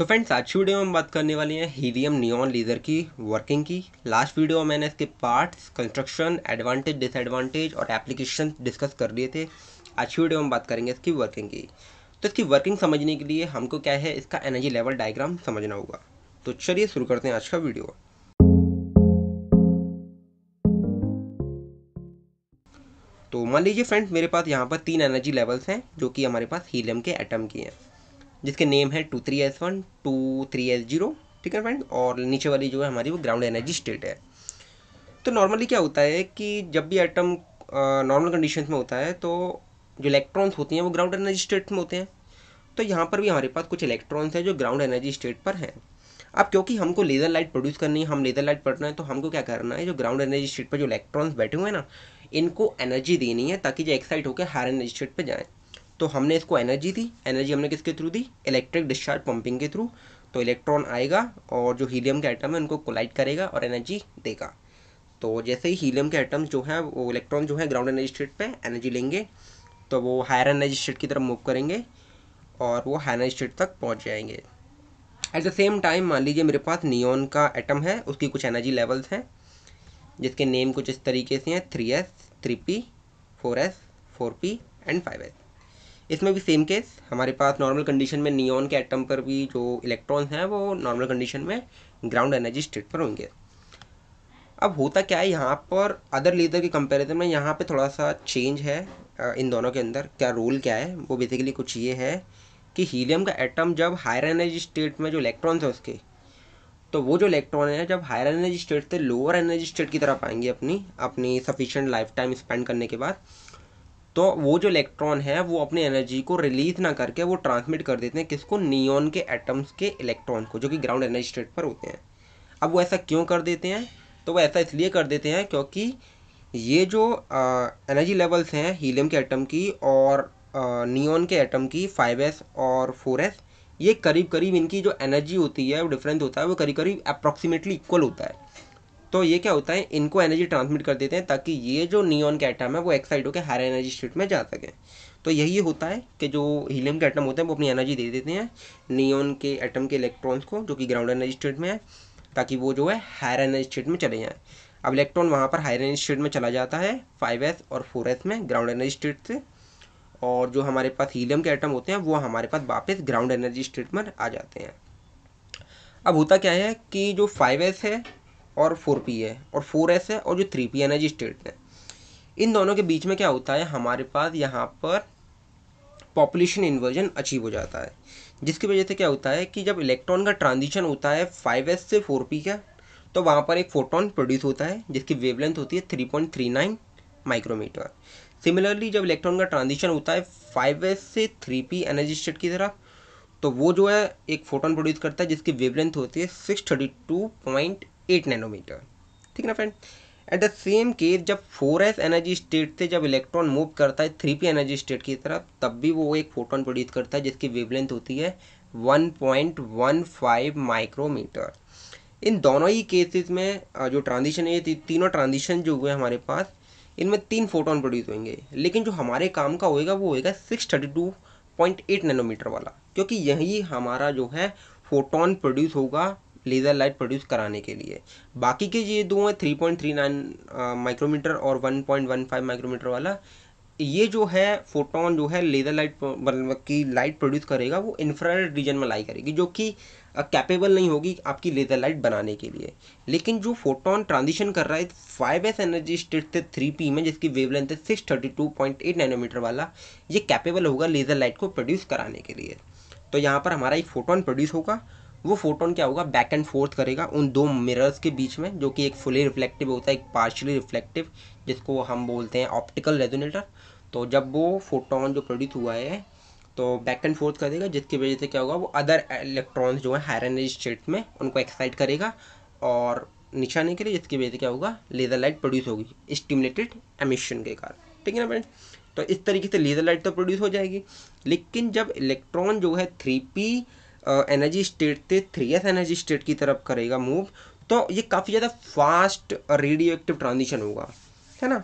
तो फ्रेंड्स आज की वीडियो में हम बात करने वाले हैं हीलियम नियॉन लेज़र की वर्किंग की लास्ट वीडियो में मैंने इसके पार्ट्स कंस्ट्रक्शन एडवांटेज डिसएडवांटेज और एप्लीकेशन डिस्कस कर लिए थे आज की वीडियो में हम बात करेंगे इसकी वर्किंग की तो इसकी वर्किंग समझने के लिए हमको क्या है इसका एनर्जी लेवल डायग्राम समझना होगा तो चलिए शुरू करते हैं आज का वीडियो तो मान लीजिए फ्रेंड्स मेरे पास यहाँ पर तीन एनर्जी लेवल्स हैं जो कि हमारे पास हीलियम के एटम की हैं जिसके नेम है two three S one two three S zero ठीक है फ्रेंड और नीचे वाली जो है हमारी वो ग्राउंड एनर्जी स्टेट है तो नॉर्मली क्या होता है कि जब भी आइटम नॉर्मल कंडीशन में होता है तो जो इलेक्ट्रॉन्स होती हैं वो ग्राउंड एनर्जी स्टेट में होते हैं तो यहाँ पर भी हमारे पास कुछ इलेक्ट्रॉन्स हैं जो ग्राउंड एनर्जी स्टेट पर हैं अब क्योंकि हमको लेज़र लाइट प्रोड्यूस करनी है हम लेज़र लाइट पढ़ना है तो हमको क्या करना है जो ग्राउंड एनर्जी स्टेट पर जो इलेक्ट्रॉन्स बैठे हुए हैं ना इनको एनर्जी देनी है ताकि जो एक्साइट होकर हायर एनर्जी स्टेट पर जाएँ तो हमने इसको एनर्जी दी एनर्जी हमने किसके थ्रू दी इलेक्ट्रिक डिस्चार्ज पंपिंग के थ्रू तो इलेक्ट्रॉन आएगा और जो हीलियम के आइटम है उनको कोलाइट करेगा और एनर्जी देगा तो जैसे ही हीलियम के आइटम्स जो हैं वो इलेक्ट्रॉन जो है ग्राउंड एनर्जी स्टेट पर एनर्जी लेंगे तो वो हायर एनर्जी स्टेट की तरफ मूव करेंगे और वो हायर एनर्जी स्टेट तक पहुँच जाएंगे एट द सेम टाइम मान लीजिए मेरे पास नियोन का आइटम है उसकी कुछ एनर्जी लेवल्स हैं जिसके नेम कुछ इस तरीके से हैं three S three P four S four P and five S इसमें भी सेम केस हमारे पास नॉर्मल कंडीशन में नियॉन के एटम पर भी जो इलेक्ट्रॉन्स हैं वो नॉर्मल कंडीशन में ग्राउंड एनर्जी स्टेट पर होंगे अब होता क्या है यहाँ पर अदर लेजर के कंपेरिजन में यहाँ पे थोड़ा सा चेंज है इन दोनों के अंदर क्या रोल क्या है वो बेसिकली कुछ ये है कि हीलियम का एटम जब हायर एनर्जी स्टेट में जो इलेक्ट्रॉन्स हैं उसके तो वो जो इलेक्ट्रॉन है जब हायर एनर्जी स्टेट से लोअर एनर्जी स्टेट की तरफ आएंगे अपनी अपनी सफिशेंट लाइफ टाइम स्पेंड करने के बाद तो वो जो इलेक्ट्रॉन है वो अपनी एनर्जी को रिलीज ना करके वो ट्रांसमिट कर देते हैं किसको नियॉन के एटम्स के इलेक्ट्रॉन को जो कि ग्राउंड एनर्जी स्टेट पर होते हैं अब वो ऐसा क्यों कर देते हैं तो वो ऐसा इसलिए कर देते हैं क्योंकि ये जो आ, एनर्जी लेवल्स हैं हीलियम के एटम की और नियॉन के एटम की फाइव और फोर ये करीब करीब इनकी जो एनर्जी होती है वो डिफरेंट होता है वो करीब करीब अप्रॉक्सीमेटली इक्वल होता है तो ये क्या होता है इनको एनर्जी ट्रांसमिट कर देते हैं ताकि ये जो नियॉन के आइटम है वो एक्साइड होकर हायर एनर्जी स्टेट में जा सकें तो यही होता है कि जो हीलियम के आइटम होते हैं वो अपनी एनर्जी दे देते हैं नियॉन के आइटम के इलेक्ट्रॉन्स को जो कि ग्राउंड एनर्जी स्टेट में है ताकि वो जो है हायर एनर्जी स्टेट में चले जाएँ अब इलेक्ट्रॉन वहाँ पर हायर एनर्जी स्टेट में चला जाता है फाइव और फोर में ग्राउंड एनर्जी स्टेट से और जो हमारे पास हीलियम के आइटम होते हैं वो हमारे पास वापस ग्राउंड एनर्जी स्टेट में आ जाते हैं अब होता क्या है कि जो फाइव है और फोर पी है और फोर एस है और जो थ्री पी एनर्जी स्टेट है इन दोनों के बीच में क्या होता है हमारे पास यहाँ पर पॉपुलेशन इन्वर्जन अचीव हो जाता है जिसकी वजह से क्या होता है कि जब इलेक्ट्रॉन का ट्रांजिशन होता है फाइव एस से फोर पी का तो वहाँ पर एक फोटोन प्रोड्यूस होता है जिसकी वेवलेंथ होती है three point three nine micrometer similarly जब इलेक्ट्रॉन का ट्रांजिशन होता है फाइव एस से थ्री पी एनर्जी स्टेट की तरफ तो वो जो है एक फोटोन प्रोड्यूस करता है जिसकी वेवलेंथ होती है six thirty two point eight nanometer ठीक ना friend at the same case जब फोर एस एनर्जी स्टेट से जब इलेक्ट्रॉन मूव करता है थ्री पी एनर्जी स्टेट की तरफ तब भी वो एक फोटोन प्रोड्यूस करता है जिसकी वेवलेंथ होती है one point one five micrometer इन दोनों ही केसेस में जो ट्रांजिशन है ये तीनों ट्रांजिशन जो हुए हमारे पास इनमें तीन फोटोन प्रोड्यूस होंगे लेकिन जो हमारे काम का होएगा वो होएगा six thirty two point eight nanometer वाला क्योंकि यही हमारा जो है फोटोन प्रोड्यूस होगा लेज़र लाइट प्रोड्यूस कराने के लिए बाकी के ये दो हैं three point three nine micrometer और one point one five micrometer वाला ये जो है फोटोन जो है लेज़र लाइट मतलब की लाइट प्रोड्यूस करेगा वो इंफ्रारेड रीजन में लाई करेगी जो कि कैपेबल नहीं होगी आपकी लेज़र लाइट बनाने के लिए लेकिन जो फोटोन ट्रांजिशन कर रहा है फाइव एस एनर्जी स्टेट से थ्री पी में जिसकी लेंथ है six thirty two point eight nanometer वाला ये कैपेबल होगा लेज़र लाइट को प्रोड्यूस कराने के लिए तो यहाँ पर हमारा एक फ़ोटोन प्रोड्यूस होगा वो फोटोन क्या होगा बैक एंड फोर्थ करेगा उन दो मिरर्स के बीच में जो कि एक फुली रिफ्लेक्टिव होता है एक पार्शली रिफ्लेक्टिव जिसको हम बोलते हैं ऑप्टिकल रेजोनेटर तो जब वो फोटोन जो प्रोड्यूस हुआ है तो बैक एंड फोर्थ करेगा जिसकी वजह से क्या होगा वो अदर इलेक्ट्रॉन्स जो है हायर एनर्जी स्टेट में उनको एक्साइट करेगा और निशाने के लिए जिसकी वजह से क्या होगा लेज़र लाइट प्रोड्यूस होगी स्टिमुलेटेड एमिशन के कारण ठीक है ना फ्रेंड तो इस तरीके से लेज़र लाइट तो प्रोड्यूस हो जाएगी लेकिन जब इलेक्ट्रॉन जो है थ्री पी एनर्जी स्टेट से थ्री एस एनर्जी स्टेट की तरफ करेगा मूव तो ये काफ़ी ज़्यादा फास्ट रेडियो एक्टिव ट्रांजिशन होगा है ना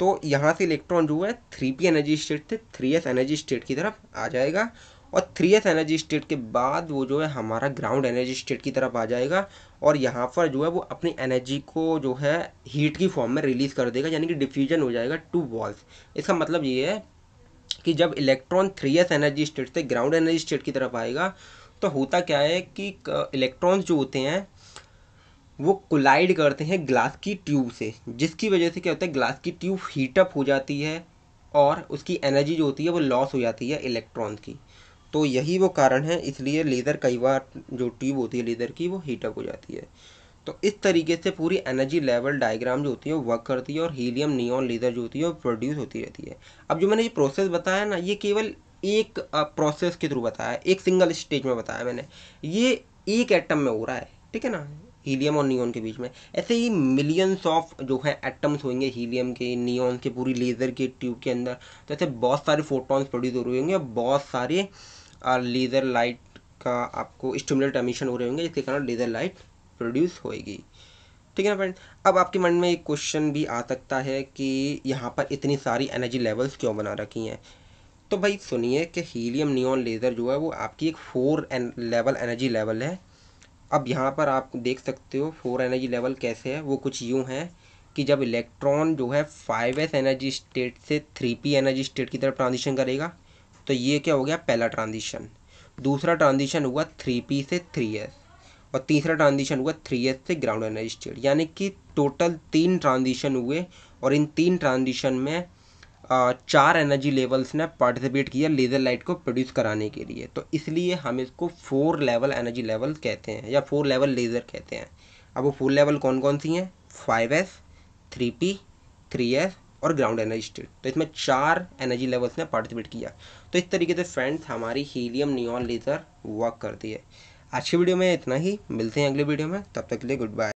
तो यहाँ से इलेक्ट्रॉन जो है थ्री पी एनर्जी स्टेट से थ्री एस एनर्जी स्टेट की तरफ आ जाएगा और थ्री एस एनर्जी स्टेट के बाद वो जो है हमारा ग्राउंड एनर्जी स्टेट की तरफ आ जाएगा और यहाँ पर जो है वो अपनी एनर्जी को जो है हीट की फॉर्म में रिलीज़ कर देगा यानी कि डिफ्यूजन हो जाएगा टू वॉल्स इसका मतलब ये है कि जब electron three S energy state से ग्राउंड एनर्जी स्टेट की तरफ आएगा तो होता क्या है कि इलेक्ट्रॉन्स जो होते हैं वो कोलाइड करते हैं ग्लास की ट्यूब से जिसकी वजह से क्या होता है ग्लास की ट्यूब हीटअप हो जाती है और उसकी एनर्जी जो होती है वो लॉस हो जाती है इलेक्ट्रॉन की तो यही वो कारण है इसलिए लेज़र कई बार जो ट्यूब होती है लेज़र की वो हीटअप हो जाती है तो इस तरीके से पूरी एनर्जी लेवल डायग्राम जो होती है वर्क करती है और हीलियम नियॉन लेज़र जो होती है वो प्रोड्यूस होती रहती है अब जो मैंने ये प्रोसेस बताया ना ये केवल एक प्रोसेस के थ्रू बताया एक सिंगल स्टेज में बताया मैंने ये एक एटम में हो रहा है ठीक है ना हीलियम और नियोन के बीच में ऐसे ही मिलियंस ऑफ जो है एटम्स होंगे हीलियम के नियोन के पूरी लेज़र के ट्यूब के अंदर तो ऐसे बहुत सारे फोटॉन्स प्रोड्यूस हो रहे होंगे और बहुत सारे लेज़र लाइट का आपको स्टिमुलेट एमिशन हो रहे होंगे जिसके कारण लेज़र लाइट प्रोड्यूस होएगी ठीक है ना फ्रेंड अब आपके मन में एक क्वेश्चन भी आ सकता है कि यहाँ पर इतनी सारी एनर्जी लेवल्स क्यों बना रखी हैं तो भाई सुनिए कि हीलियम नियॉन लेज़र जो है वो आपकी एक four N level energy level है अब यहाँ पर आप देख सकते हो फोर एनर्जी लेवल कैसे है वो कुछ यूँ है कि जब इलेक्ट्रॉन जो है फाइव एस एनर्जी स्टेट से थ्री पी एनर्जी स्टेट की तरफ ट्रांजिशन करेगा तो ये क्या हो गया पहला ट्रांजिशन दूसरा ट्रांजिशन हुआ थ्री पी से थ्री एस और तीसरा ट्रांजिशन हुआ थ्री एस से ग्राउंड एनर्जी स्टेट यानी कि टोटल तीन ट्रांजिशन हुए और इन तीन ट्रांजिशन में चार एनर्जी लेवल्स ने पार्टिसिपेट किया लेज़र लाइट को प्रोड्यूस कराने के लिए तो इसलिए हम इसको फोर लेवल एनर्जी लेवल कहते हैं या फोर लेवल लेज़र कहते हैं अब वो फोर लेवल कौन कौन सी हैं five S three P three S और ग्राउंड एनर्जी स्टेट तो इसमें चार एनर्जी लेवल्स ने पार्टिसिपेट किया तो इस तरीके से फ्रेंड्स हमारी हीलियम नियॉन लेज़र वर्क करती है आज की वीडियो में इतना ही मिलते हैं अगले वीडियो में तब तक के लिए गुड बाय